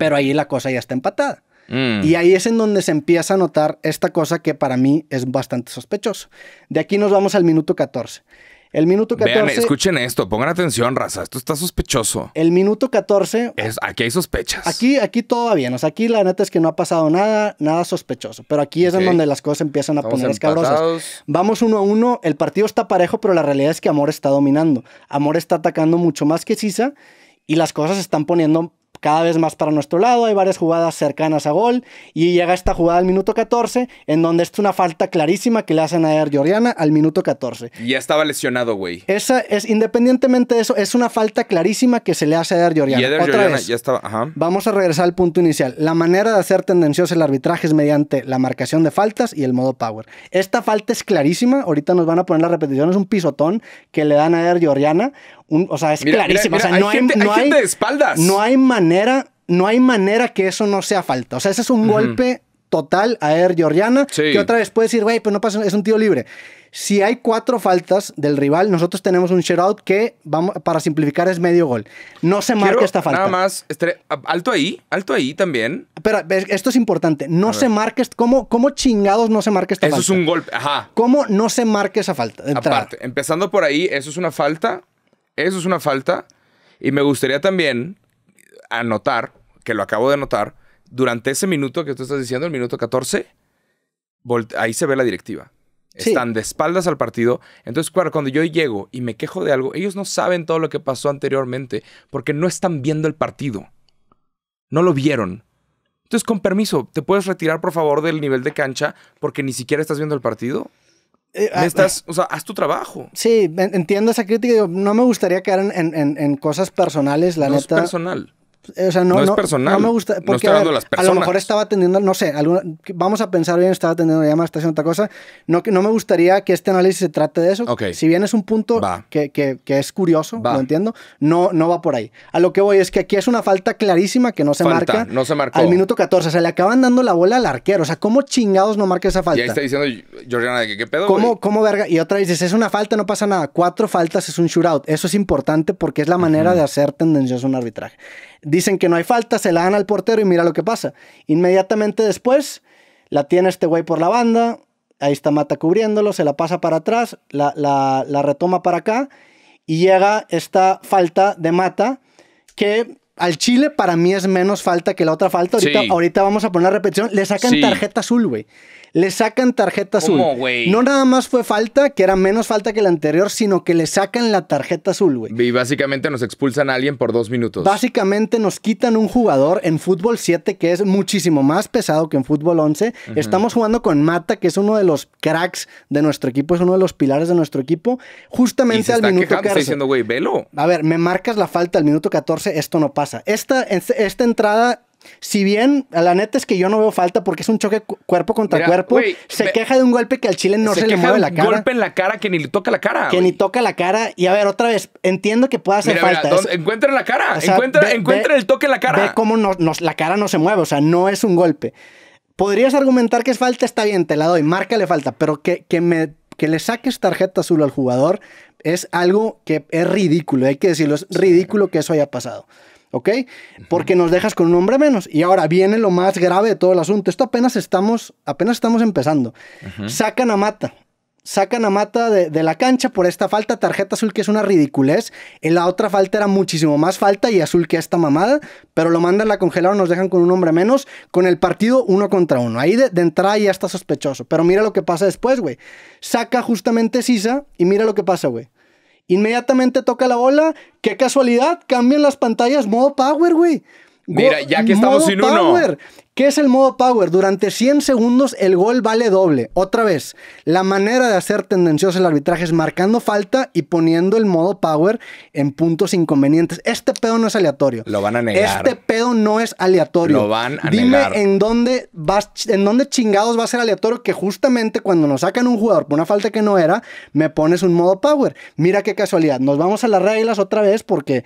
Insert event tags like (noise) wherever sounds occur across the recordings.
pero ahí la cosa ya está empatada. Mm. Y ahí es en donde se empieza a notar esta cosa que para mí es bastante sospechoso. De aquí nos vamos al minuto 14. El minuto 14. escuchen esto, pongan atención, raza. Esto está sospechoso. El minuto 14. Es, aquí hay sospechas. Aquí, aquí todo va bien. O sea, aquí la neta es que no ha pasado nada, nada sospechoso. Pero aquí es en donde las cosas empiezan a poner escabrosas. Vamos uno a uno. El partido está parejo, pero la realidad es que Amor está dominando. Amor está atacando mucho más que Sisa y las cosas se están poniendo cada vez más para nuestro lado, hay varias jugadas cercanas a gol y llega esta jugada al minuto 14 en donde es una falta clarísima que le hacen a Eder al minuto 14. ya estaba lesionado, güey. Esa es independientemente de eso, es una falta clarísima que se le hace a ya estaba, ajá. Vamos a regresar al punto inicial. La manera de hacer tendencioso el arbitraje es mediante la marcación de faltas y el modo power. Esta falta es clarísima, ahorita nos van a poner la repetición, es un pisotón que le dan a Eder o sea, es clarísimo. o sea, no hay, de espaldas. No hay manera, no hay manera que eso no sea falta. O sea, ese es un golpe total a Er Georgiana. Que otra vez puede decir, güey, pues no pasa, es un tío libre. Si hay cuatro faltas del rival, nosotros tenemos un shutout que, vamos, para simplificar, es medio gol. No se marca esta falta. Nada más, alto ahí, alto ahí también. Pero esto es importante. No se marque... ¿cómo, ¿cómo chingados no se marque esta falta? Eso es un golpe, ajá. ¿Cómo no se marca esa falta? Aparte, empezando por ahí, eso es una falta. Eso es una falta. Y me gustaría también anotar, que lo acabo de anotar, durante ese minuto que tú estás diciendo, el minuto 14, ahí se ve la directiva. Están de espaldas al partido. Entonces, claro, cuando yo llego y me quejo de algo, ellos no saben todo lo que pasó anteriormente porque no están viendo el partido. No lo vieron. Entonces, con permiso, ¿te puedes retirar por favor del nivel de cancha porque ni siquiera estás viendo el partido? Eh, ah, estás, o sea, haz tu trabajo. Sí, entiendo esa crítica. no me gustaría caer en, en, en cosas personales, la no neta. Es personal. Eh, no, es personal. No me gusta. Porque A lo mejor estaba atendiendo, no sé, vamos a pensar bien, estaba atendiendo llama, está haciendo otra cosa. No, no me gustaría que este análisis se trate de eso. Si bien es un punto que, que, es curioso, lo entiendo, no, no va por ahí. A lo que voy es que aquí es una falta clarísima que no se marca. No se marcó. Al minuto 14. O sea, le acaban dando la bola al arquero. O sea, ¿cómo chingados no marca esa falta? Y está diciendo de qué pedo. ¿Cómo, ¿Cómo verga? Y otra dices, es una falta, no pasa nada. Cuatro faltas es un shootout. Eso es importante porque es la manera de hacer tendencioso un arbitraje. Dicen que no hay falta, se la dan al portero y mira lo que pasa. Inmediatamente después, la tiene este güey por la banda, ahí está Mata cubriéndolo, se la pasa para atrás, la, retoma para acá y llega esta falta de Mata que al Chile para mí es menos falta que la otra falta. Ahorita, vamos a poner la repetición. Le sacan tarjeta azul, güey. Le sacan tarjeta azul. ¿Cómo, no nada más fue falta, que era menos falta que la anterior, sino que le sacan la tarjeta azul, güey. Y básicamente nos expulsan a alguien por dos minutos. Básicamente nos quitan un jugador en fútbol 7, que es muchísimo más pesado que en fútbol 11. Estamos jugando con Mata, que es uno de los cracks de nuestro equipo, es uno de los pilares de nuestro equipo. Justamente al minuto 14. está diciendo, güey, velo. A ver, me marcas la falta al minuto 14, esto no pasa. Esta, esta entrada si bien, la neta es que yo no veo falta porque es un choque cuerpo contra cuerpo, se queja de un golpe que al chile no se, le mueve la cara. Un golpe en la cara que ni le toca la cara. Que ni toca la cara. Y a ver, otra vez, entiendo que pueda hacer falta. encuentra la cara, encuentra, el toque en la cara. Ve cómo no, la cara no se mueve, o sea, no es un golpe. Podrías argumentar que es falta, está bien, te la doy, márcale falta, pero que, que, me, que le saques tarjeta azul al jugador es algo que es ridículo, hay que decirlo, es ridículo que eso haya pasado. ¿ok? Porque nos dejas con un hombre menos. Y ahora viene lo más grave de todo el asunto. Esto apenas estamos, apenas estamos empezando. Sacan a Mata. Sacan a Mata de, la cancha por esta falta, tarjeta azul que es una ridiculez. En la otra falta era muchísimo más falta y azul que esta mamada, pero lo mandan, la congelar, nos dejan con un hombre menos, con el partido uno contra uno. Ahí de entrada ya está sospechoso. Pero mira lo que pasa después, güey. Saca justamente Sisa y mira lo que pasa, güey. Inmediatamente toca la bola. Qué casualidad, cambian las pantallas modo power, güey. Mira, ya que estamos sin uno. ¿Qué es el modo power? Durante 100 segundos el gol vale doble. Otra vez, la manera de hacer tendencioso el arbitraje es marcando falta y poniendo el modo power en puntos inconvenientes. Este pedo no es aleatorio. Lo van a negar. Este pedo no es aleatorio. Lo van a Dime en dónde vas, en dónde chingados va a ser aleatorio que justamente cuando nos sacan un jugador por una falta que no era, me pones un modo power. Mira qué casualidad. Nos vamos a las reglas otra vez porque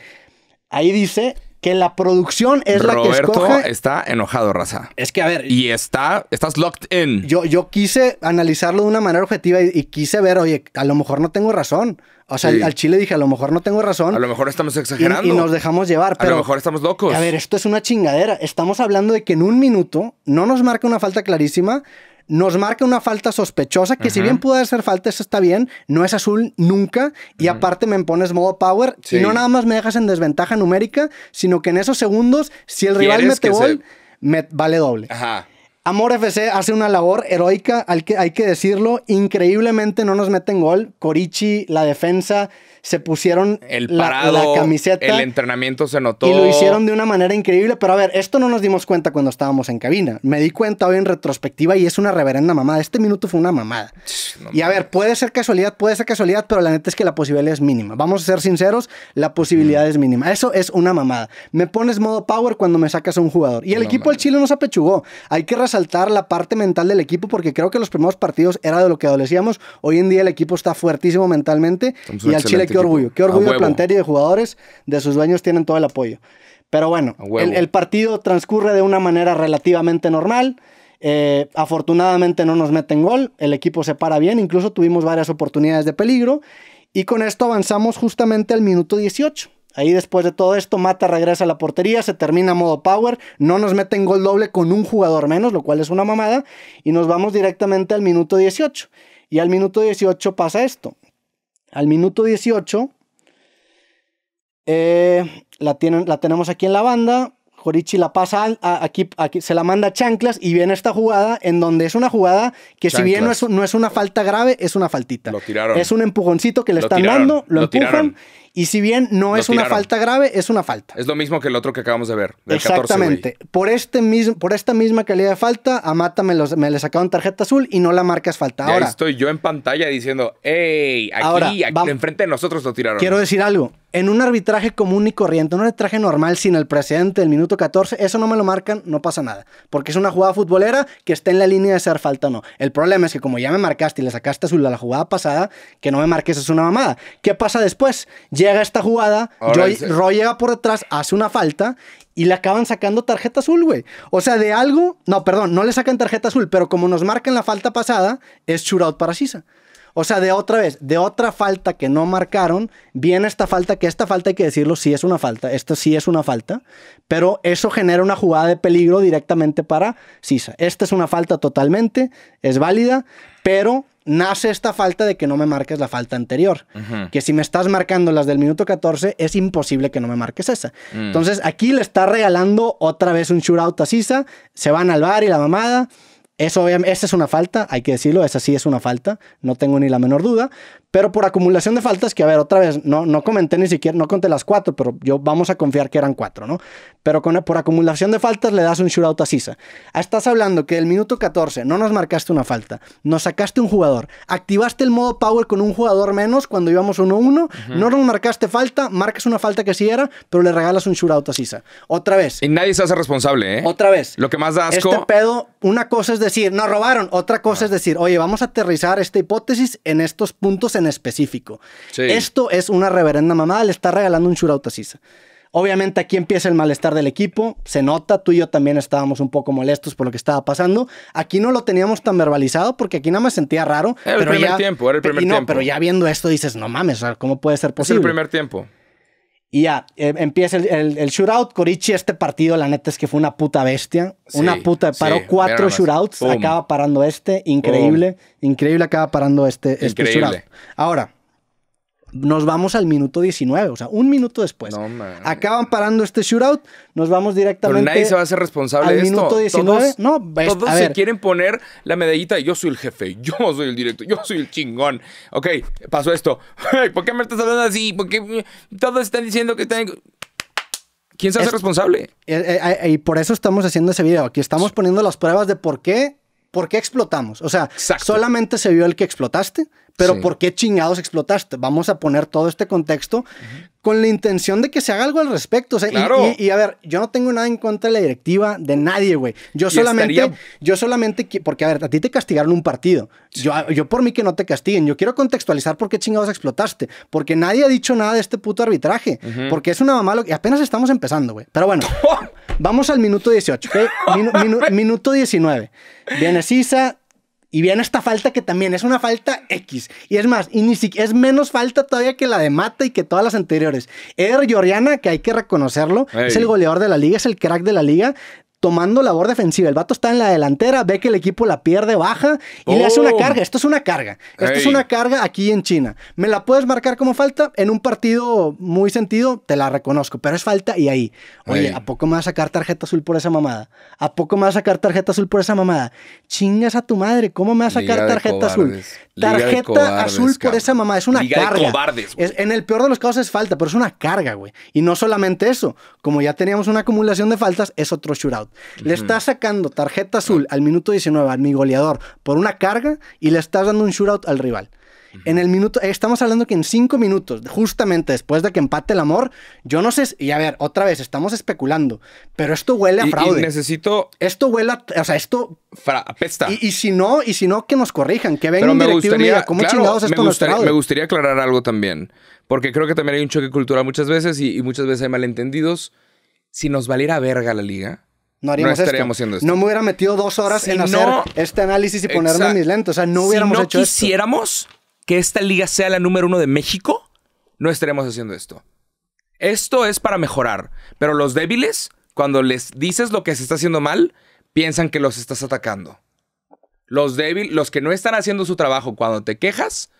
ahí dice que la producción es la que escoge. está enojado, raza. Es que, a ver. Y está, estás locked in. Yo, yo quise analizarlo de una manera objetiva y, quise ver, oye, a lo mejor no tengo razón. O sea, al Chile dije, a lo mejor no tengo razón. A lo mejor estamos exagerando. Y, nos dejamos llevar. Pero, a lo mejor estamos locos. A ver, esto es una chingadera. Estamos hablando de que en un minuto no nos marca una falta clarísima nos marca una falta sospechosa, que si bien puede ser falta, eso está bien, no es azul nunca, y aparte me pones modo power, y no nada más me dejas en desventaja numérica, sino que en esos segundos, si el rival mete gol, me vale doble. Ajá. Amor FC hace una labor heroica, hay que, hay que decirlo, increíblemente no nos meten gol, Corichi, la defensa se pusieron el parado, la, camiseta. El entrenamiento se notó. Y lo hicieron de una manera increíble. Pero a ver, esto no nos dimos cuenta cuando estábamos en cabina. Me di cuenta hoy en retrospectiva y es una reverenda mamada. Este minuto fue una mamada. y a ver, puede ser casualidad, puede ser casualidad, pero la neta es que la posibilidad es mínima. Vamos a ser sinceros, la posibilidad mm. es mínima. Eso es una mamada. Me pones modo power cuando me sacas a un jugador. Y el equipo del Chile nos apechugó. Hay que resaltar la parte mental del equipo porque creo que los primeros partidos era de lo que adolecíamos. Hoy en día el equipo está fuertísimo mentalmente y al Chile qué orgullo, qué orgullo de plantel y de jugadores, de sus dueños tienen todo el apoyo. Pero bueno, el, partido transcurre de una manera relativamente normal. Eh, afortunadamente no nos meten gol, el equipo se para bien, incluso tuvimos varias oportunidades de peligro. Y con esto avanzamos justamente al minuto 18. Ahí después de todo esto, Mata regresa a la portería, se termina modo power, no nos meten gol doble con un jugador menos, lo cual es una mamada, y nos vamos directamente al minuto 18. Y al minuto 18 pasa esto. Al minuto 18, eh, la, tienen, la tenemos aquí en la banda. Jorichi la pasa aquí, aquí, se la manda a Chanclas y viene esta jugada en donde es una jugada que si bien no es, no es, una falta grave, es una faltita. Lo tiraron. Es un empujoncito que le están dando, lo, empujan y si bien no es una falta grave, es una falta. Es lo mismo que el otro que acabamos de ver. Exactamente. por, este mismo, por esta misma calidad de falta, a Mata me, los, me le sacaron tarjeta azul y no la marcas falta. Ahora estoy yo en pantalla diciendo, ¡Ey! aquí, aquí enfrente de nosotros lo tiraron. Quiero decir algo. En un arbitraje común y corriente, un arbitraje normal sin el precedente del minuto 14, eso no me lo marcan, no pasa nada. Porque es una jugada futbolera que está en la línea de ser falta o no. El problema es que como ya me marcaste y le sacaste azul a la jugada pasada, que no me marques es una mamada. ¿Qué pasa después? Ya llega esta jugada, Roy, llega por detrás, hace una falta y le acaban sacando tarjeta azul, güey. O sea, de algo, no, perdón, no le sacan tarjeta azul, pero como nos marcan la falta pasada, es shootout para Sisa. O sea, de otra vez, de otra falta que no marcaron, viene esta falta, que esta falta hay que decirlo, sí es una falta, esta sí es una falta, pero eso genera una jugada de peligro directamente para Sisa. Esta es una falta totalmente, es válida, pero nace esta falta de que no me marques la falta anterior. Que si me estás marcando las del minuto 14, es imposible que no me marques esa. Mm. Entonces aquí le está regalando otra vez un shootout a Sisa, se van al bar y la mamada. Eso, esa es una falta, hay que decirlo, esa sí es una falta, no tengo ni la menor duda, pero por acumulación de faltas, que a ver, otra vez, no, no comenté ni siquiera, no conté las cuatro, pero yo vamos a confiar que eran cuatro, ¿no? Pero por acumulación de faltas le das un shootout a Sisa. Estás hablando que el minuto 14 no nos marcaste una falta, nos sacaste un jugador, activaste el modo power con un jugador menos cuando íbamos 1-1, no nos marcaste falta, marcas una falta que sí era, pero le regalas un shootout a Sisa. Otra vez. Y nadie se hace responsable, ¿eh? Otra vez. Lo que más da asco. Este pedo, una cosa es decir, nos robaron. Otra cosa es decir, oye, vamos a aterrizar esta hipótesis en estos puntos en específico. Esto es una reverenda mamada, le está regalando un shootout a Obviamente aquí empieza el malestar del equipo, se nota, tú y yo también estábamos un poco molestos por lo que estaba pasando. Aquí no lo teníamos tan verbalizado porque aquí nada más sentía raro. Era pero el primer ya, tiempo, el primer tiempo. Pero ya viendo esto dices, no mames, ¿cómo puede ser posible? Es el primer tiempo. Y ya, eh, empieza el, el, shootout. Corichi, este partido, la neta es que fue una puta bestia. una puta. Paró cuatro shootouts. Acaba parando este. Increíble. Increíble acaba parando este, este shootout. Ahora, nos vamos al minuto 19, o sea, un minuto después. No, Acaban parando este shootout, nos vamos directamente. Pero nadie se va a hacer responsable de esto. minuto 19. no, todos se quieren poner la medallita de yo soy el jefe, (laughs) yo soy el directo, yo soy el chingón. Ok, pasó esto. (laughs) ¿Por qué me estás hablando así? ¿Por qué todos están diciendo que tengo...? ¿Quién se hace responsable? Eh, eh, eh, y por eso estamos haciendo ese video. Aquí estamos poniendo las pruebas de por qué, por qué explotamos. O sea, solamente se vio el que explotaste pero ¿por qué chingados explotaste? Vamos a poner todo este contexto con la intención de que se haga algo al respecto. O sea, y, a ver, yo no tengo nada en contra de la directiva de nadie, güey. Yo solamente, yo solamente, porque a ver, a ti te castigaron un partido. Yo, yo por mí que no te castiguen. Yo quiero contextualizar por qué chingados explotaste. Porque nadie ha dicho nada de este puto arbitraje. Porque es una mamá lo apenas estamos empezando, güey. Pero bueno, (laughs) vamos al minuto 18, (laughs) minuto 19. Viene Sisa, y viene esta falta que también es una falta X. Y es más, y ni si, es menos falta todavía que la de Mata y que todas las anteriores. Eder Lloriana, que hay que reconocerlo, es el goleador de la liga, es el crack de la liga tomando labor defensiva. El vato está en la delantera, ve que el equipo la pierde, baja y le hace una oh. carga. Esto es una carga. Esto es una carga aquí en China. Me la puedes marcar como falta en un partido muy sentido, te la reconozco, pero es falta y ahí. Oye, ¿a poco me vas a sacar tarjeta azul por esa mamada? ¿A poco me vas a sacar tarjeta azul por esa mamada? Chingas a tu madre, ¿cómo me va a sacar tarjeta azul? Tarjeta azul por esa mamada, es una carga. en el peor de los casos es falta, pero es una carga, güey. Y no solamente eso, como ya teníamos una acumulación de faltas, es otro shootout. Le está estás sacando tarjeta azul al minuto 19 a mi goleador por una carga y le estás dando un shootout al rival. En el minuto, eh, estamos hablando que en cinco minutos, justamente después de que empate el amor, yo no sé, y a ver, otra vez, estamos especulando, pero esto huele a fraude. Y, necesito. Esto huele a, o sea, esto. Apesta. Y, si no, y si no, que nos corrijan, que vengan me gustaría, y chingados esto me gustaría, Me gustaría aclarar algo también, porque creo que también hay un choque cultural muchas veces y, y muchas veces hay malentendidos. Si nos valiera verga la liga, no estaríamos haciendo esto. No me hubiera metido dos horas en hacer este análisis y ponerme en mis lentes. O sea, no hubiéramos si no quisiéramos que esta liga sea la número uno de México, no estaríamos haciendo esto. Esto es para mejorar. Pero los débiles, cuando les dices lo que se está haciendo mal, piensan que los estás atacando. Los débiles, los que no están haciendo su trabajo cuando te quejas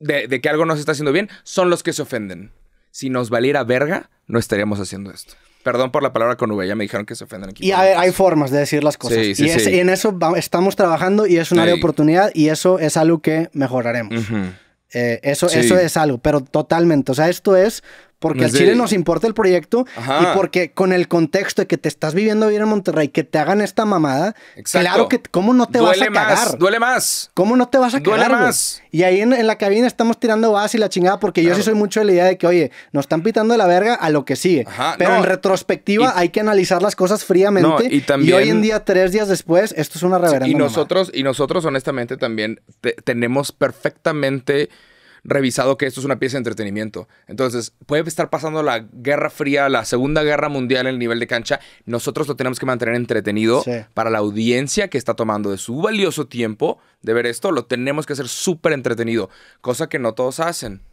de que algo no se está haciendo bien, son los que se ofenden. Si nos valiera verga, no estaríamos haciendo esto. Perdón por la palabra con V, ya me dijeron que se ofenden aquí. Y hay formas de decir las cosas. Sí, sí, y, sí. y, en eso estamos trabajando y es una oportunidad y eso es algo que mejoraremos. Eh, eso, eso es algo, pero totalmente. O sea, esto es porque al Chile nos importa el proyecto y porque con el contexto de que te estás viviendo bien en Monterrey, que te hagan esta mamada, claro que cómo no te vas a cagar. duele más. ¿Cómo no te vas a duele Más. Y ahí en, la cabina estamos tirando vas y la chingada porque yo sí soy mucho de la idea de que, oye, nos están pitando de la verga a lo que sigue. Pero en retrospectiva hay que analizar las cosas fríamente. y, hoy en día, tres días después, esto es una reverenda. Y nosotros, y nosotros honestamente también tenemos perfectamente revisado que esto es una pieza de entretenimiento. Entonces, puede estar pasando la Guerra Fría, la Segunda Guerra Mundial en el nivel de cancha. Nosotros lo tenemos que mantener entretenido para la audiencia que está tomando de su valioso tiempo de ver esto. Lo tenemos que hacer súper entretenido, cosa que no todos hacen.